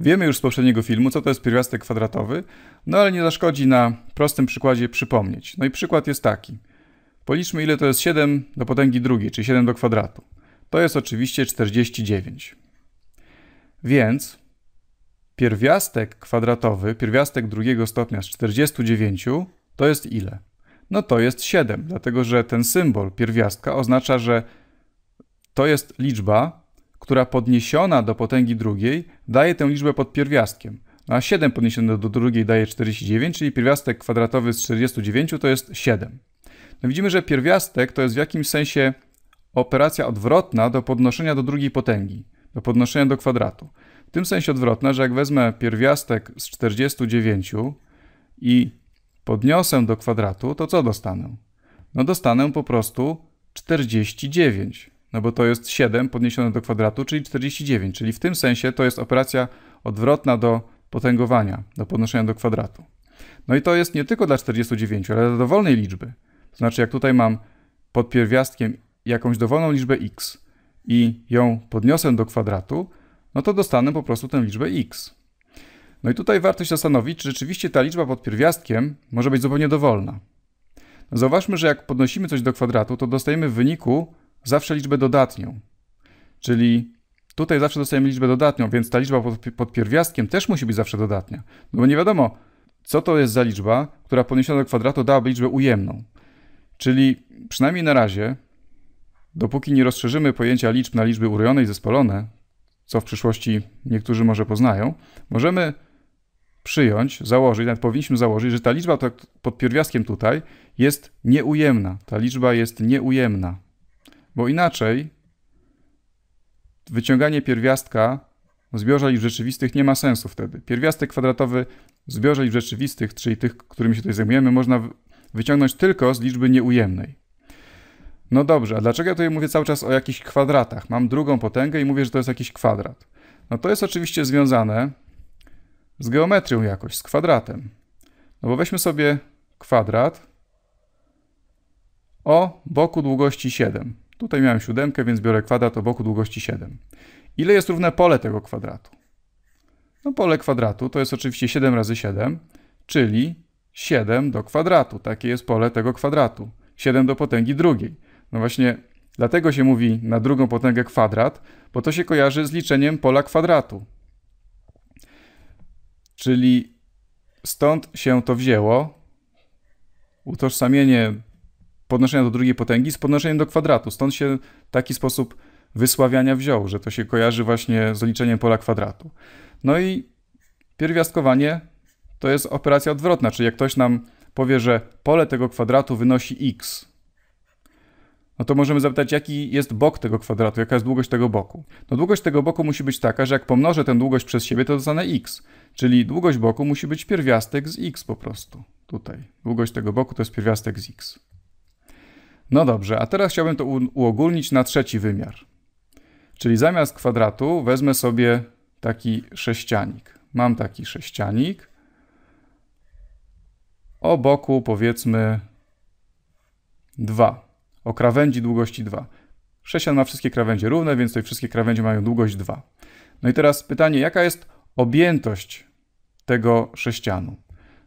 Wiemy już z poprzedniego filmu, co to jest pierwiastek kwadratowy, no ale nie zaszkodzi na prostym przykładzie przypomnieć. No i przykład jest taki. Policzmy, ile to jest 7 do potęgi drugiej, czyli 7 do kwadratu. To jest oczywiście 49. Więc pierwiastek kwadratowy, pierwiastek drugiego stopnia z 49 to jest ile? No to jest 7, dlatego że ten symbol pierwiastka oznacza, że to jest liczba, która podniesiona do potęgi drugiej daje tę liczbę pod pierwiastkiem. No a 7 podniesione do drugiej daje 49, czyli pierwiastek kwadratowy z 49 to jest 7. No widzimy, że pierwiastek to jest w jakimś sensie operacja odwrotna do podnoszenia do drugiej potęgi, do podnoszenia do kwadratu. W tym sensie odwrotna, że jak wezmę pierwiastek z 49 i podniosę do kwadratu, to co dostanę? No dostanę po prostu 49 no bo to jest 7 podniesione do kwadratu, czyli 49, czyli w tym sensie to jest operacja odwrotna do potęgowania, do podnoszenia do kwadratu. No i to jest nie tylko dla 49, ale dla dowolnej liczby. To znaczy, jak tutaj mam pod pierwiastkiem jakąś dowolną liczbę x i ją podniosę do kwadratu, no to dostanę po prostu tę liczbę x. No i tutaj warto się zastanowić, czy rzeczywiście ta liczba pod pierwiastkiem może być zupełnie dowolna. No zauważmy, że jak podnosimy coś do kwadratu, to dostajemy w wyniku zawsze liczbę dodatnią. Czyli tutaj zawsze dostajemy liczbę dodatnią, więc ta liczba pod, pod pierwiastkiem też musi być zawsze dodatnia. No bo nie wiadomo, co to jest za liczba, która podniesiona do kwadratu dałaby liczbę ujemną. Czyli przynajmniej na razie, dopóki nie rozszerzymy pojęcia liczb na liczby urojone i zespolone, co w przyszłości niektórzy może poznają, możemy przyjąć, założyć, nawet powinniśmy założyć, że ta liczba pod pierwiastkiem tutaj jest nieujemna. Ta liczba jest nieujemna. Bo inaczej wyciąganie pierwiastka w zbiorze liczb rzeczywistych nie ma sensu wtedy. Pierwiastek kwadratowy w zbiorze liczb rzeczywistych, czyli tych, którymi się tutaj zajmujemy, można wyciągnąć tylko z liczby nieujemnej. No dobrze, a dlaczego ja tutaj mówię cały czas o jakichś kwadratach? Mam drugą potęgę i mówię, że to jest jakiś kwadrat. No to jest oczywiście związane z geometrią jakoś, z kwadratem. No bo weźmy sobie kwadrat o boku długości 7. Tutaj miałem siódemkę, więc biorę kwadrat o boku długości 7. Ile jest równe pole tego kwadratu? No pole kwadratu to jest oczywiście 7 razy 7, czyli 7 do kwadratu. Takie jest pole tego kwadratu. 7 do potęgi drugiej. No właśnie dlatego się mówi na drugą potęgę kwadrat, bo to się kojarzy z liczeniem pola kwadratu. Czyli stąd się to wzięło. Utożsamienie podnoszenia do drugiej potęgi z podnoszeniem do kwadratu. Stąd się taki sposób wysławiania wziął, że to się kojarzy właśnie z liczeniem pola kwadratu. No i pierwiastkowanie to jest operacja odwrotna, czyli jak ktoś nam powie, że pole tego kwadratu wynosi x, no to możemy zapytać, jaki jest bok tego kwadratu, jaka jest długość tego boku. No długość tego boku musi być taka, że jak pomnożę tę długość przez siebie, to dostanę x, czyli długość boku musi być pierwiastek z x po prostu. Tutaj. Długość tego boku to jest pierwiastek z x. No dobrze, a teraz chciałbym to uogólnić na trzeci wymiar. Czyli zamiast kwadratu wezmę sobie taki sześcianik. Mam taki sześcianik. O boku powiedzmy 2. O krawędzi długości 2. Sześcian ma wszystkie krawędzie równe, więc tutaj wszystkie krawędzie mają długość 2. No i teraz pytanie, jaka jest objętość tego sześcianu?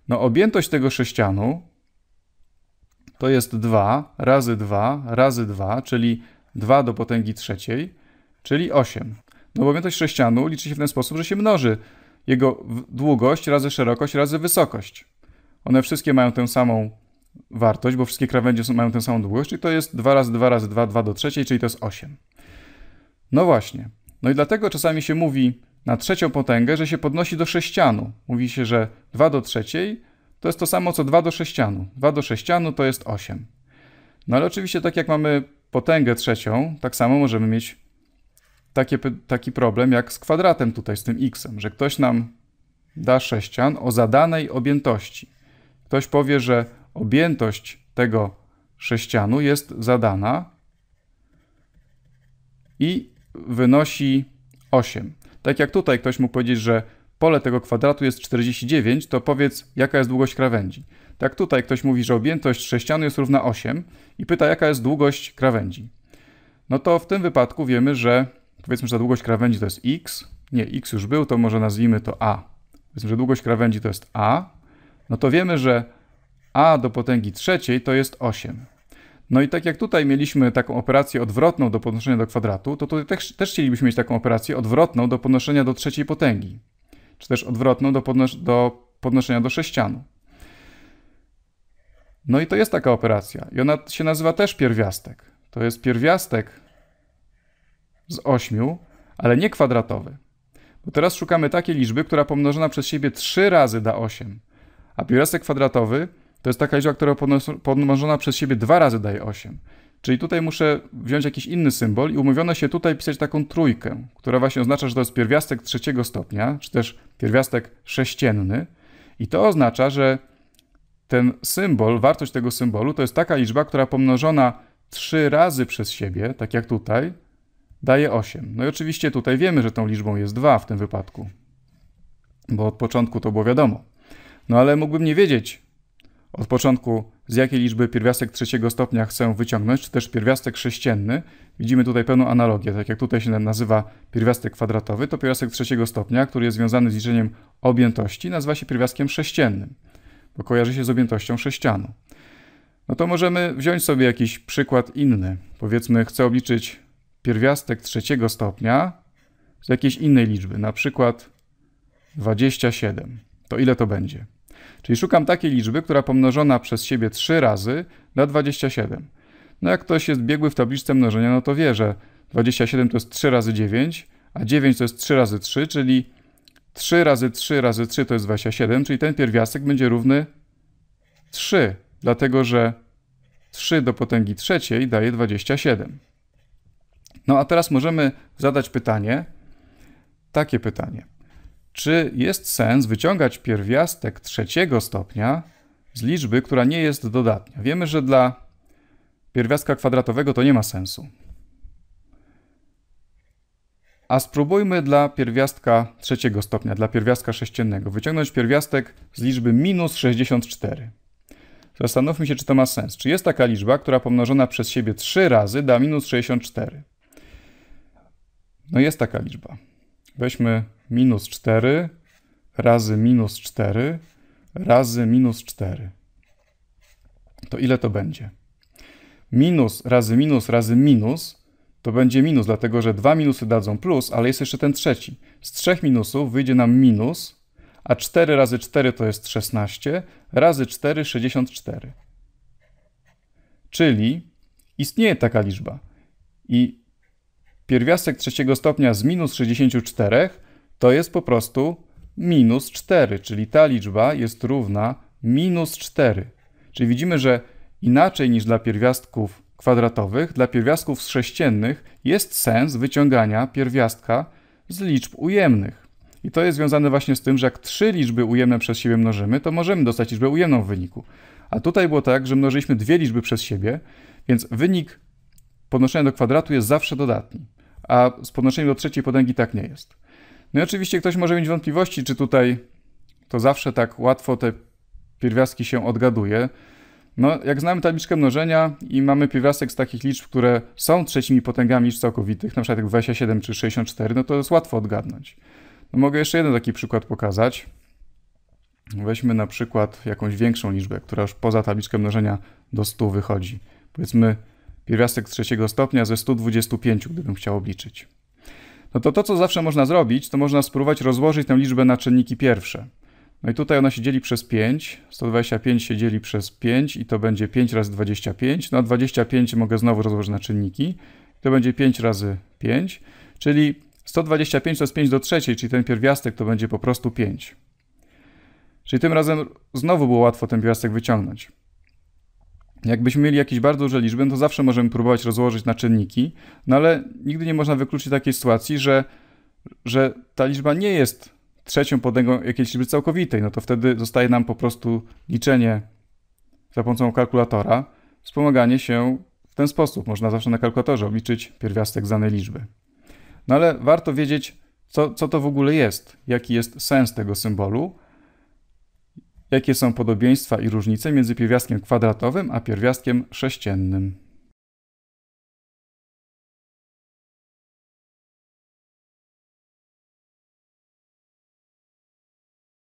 No objętość tego sześcianu to jest 2 razy 2 razy 2, czyli 2 do potęgi trzeciej, czyli 8. No bo wielkość sześcianu liczy się w ten sposób, że się mnoży jego długość razy szerokość razy wysokość. One wszystkie mają tę samą wartość, bo wszystkie krawędzie mają tę samą długość, czyli to jest 2 razy 2 razy 2, 2 do trzeciej, czyli to jest 8. No właśnie. No i dlatego czasami się mówi na trzecią potęgę, że się podnosi do sześcianu. Mówi się, że 2 do trzeciej to jest to samo co 2 do sześcianu. 2 do sześcianu to jest 8. No ale oczywiście tak jak mamy potęgę trzecią, tak samo możemy mieć takie, taki problem jak z kwadratem tutaj, z tym x że ktoś nam da sześcian o zadanej objętości. Ktoś powie, że objętość tego sześcianu jest zadana i wynosi 8. Tak jak tutaj ktoś mógł powiedzieć, że pole tego kwadratu jest 49, to powiedz, jaka jest długość krawędzi. Tak tutaj ktoś mówi, że objętość sześcianu jest równa 8 i pyta, jaka jest długość krawędzi. No to w tym wypadku wiemy, że powiedzmy, że długość krawędzi to jest x. Nie, x już był, to może nazwijmy to a. Powiedzmy, że długość krawędzi to jest a. No to wiemy, że a do potęgi trzeciej to jest 8. No i tak jak tutaj mieliśmy taką operację odwrotną do podnoszenia do kwadratu, to tutaj też, też chcielibyśmy mieć taką operację odwrotną do podnoszenia do trzeciej potęgi czy też odwrotną do, podnos do podnoszenia do sześcianu. No i to jest taka operacja. I ona się nazywa też pierwiastek. To jest pierwiastek z 8, ale nie kwadratowy. Bo teraz szukamy takiej liczby, która pomnożona przez siebie 3 razy da 8. A pierwiastek kwadratowy to jest taka liczba, która pomnożona przez siebie 2 razy daje 8. Czyli tutaj muszę wziąć jakiś inny symbol i umówiono się tutaj pisać taką trójkę, która właśnie oznacza, że to jest pierwiastek trzeciego stopnia, czy też pierwiastek sześcienny. I to oznacza, że ten symbol, wartość tego symbolu to jest taka liczba, która pomnożona trzy razy przez siebie, tak jak tutaj, daje 8. No i oczywiście tutaj wiemy, że tą liczbą jest 2 w tym wypadku, bo od początku to było wiadomo. No ale mógłbym nie wiedzieć, od początku, z jakiej liczby pierwiastek trzeciego stopnia chcę wyciągnąć, czy też pierwiastek sześcienny. Widzimy tutaj pełną analogię, tak jak tutaj się nazywa pierwiastek kwadratowy, to pierwiastek trzeciego stopnia, który jest związany z liczeniem objętości, nazywa się pierwiastkiem sześciennym, bo kojarzy się z objętością sześcianu. No to możemy wziąć sobie jakiś przykład inny. Powiedzmy, chcę obliczyć pierwiastek trzeciego stopnia z jakiejś innej liczby, na przykład 27. To ile to będzie? Czyli szukam takiej liczby, która pomnożona przez siebie 3 razy da 27. No jak ktoś jest biegły w tabliczce mnożenia, no to wie, że 27 to jest 3 razy 9, a 9 to jest 3 razy 3, czyli 3 razy 3 razy 3 to jest 27, czyli ten pierwiastek będzie równy 3, dlatego że 3 do potęgi trzeciej daje 27. No a teraz możemy zadać pytanie, takie pytanie czy jest sens wyciągać pierwiastek trzeciego stopnia z liczby, która nie jest dodatnia. Wiemy, że dla pierwiastka kwadratowego to nie ma sensu. A spróbujmy dla pierwiastka trzeciego stopnia, dla pierwiastka sześciennego, wyciągnąć pierwiastek z liczby minus 64. Zastanówmy się, czy to ma sens. Czy jest taka liczba, która pomnożona przez siebie 3 razy da minus 64? No jest taka liczba. Weźmy minus 4 razy minus 4 razy minus 4. To ile to będzie? Minus razy minus razy minus to będzie minus, dlatego że dwa minusy dadzą plus, ale jest jeszcze ten trzeci. Z trzech minusów wyjdzie nam minus, a 4 razy 4 to jest 16, razy 4 64. Czyli istnieje taka liczba. I pierwiastek trzeciego stopnia z minus 64 to jest po prostu minus 4, czyli ta liczba jest równa minus 4. Czyli widzimy, że inaczej niż dla pierwiastków kwadratowych, dla pierwiastków sześciennych jest sens wyciągania pierwiastka z liczb ujemnych. I to jest związane właśnie z tym, że jak trzy liczby ujemne przez siebie mnożymy, to możemy dostać liczbę ujemną w wyniku. A tutaj było tak, że mnożyliśmy dwie liczby przez siebie, więc wynik podnoszenia do kwadratu jest zawsze dodatni, a z podnoszeniem do trzeciej potęgi tak nie jest. No i oczywiście ktoś może mieć wątpliwości, czy tutaj to zawsze tak łatwo te pierwiastki się odgaduje. No, jak znamy tabliczkę mnożenia i mamy pierwiastek z takich liczb, które są trzecimi potęgami liczb całkowitych, na przykład jak 27 czy 64, no to jest łatwo odgadnąć. No, mogę jeszcze jeden taki przykład pokazać. Weźmy na przykład jakąś większą liczbę, która już poza tabliczkę mnożenia do 100 wychodzi. Powiedzmy pierwiastek z trzeciego stopnia ze 125, gdybym chciał obliczyć no to to, co zawsze można zrobić, to można spróbować rozłożyć tę liczbę na czynniki pierwsze. No i tutaj ona się dzieli przez 5, 125 się dzieli przez 5 i to będzie 5 razy 25, no a 25 mogę znowu rozłożyć na czynniki, to będzie 5 razy 5, czyli 125 to jest 5 do trzeciej, czyli ten pierwiastek to będzie po prostu 5. Czyli tym razem znowu było łatwo ten pierwiastek wyciągnąć. Jakbyśmy mieli jakieś bardzo duże liczby, no to zawsze możemy próbować rozłożyć na czynniki, no ale nigdy nie można wykluczyć takiej sytuacji, że, że ta liczba nie jest trzecią potęgą jakiejś liczby całkowitej, no to wtedy zostaje nam po prostu liczenie za pomocą kalkulatora, wspomaganie się w ten sposób. Można zawsze na kalkulatorze obliczyć pierwiastek z danej liczby. No ale warto wiedzieć, co, co to w ogóle jest, jaki jest sens tego symbolu, Jakie są podobieństwa i różnice między pierwiastkiem kwadratowym a pierwiastkiem sześciennym?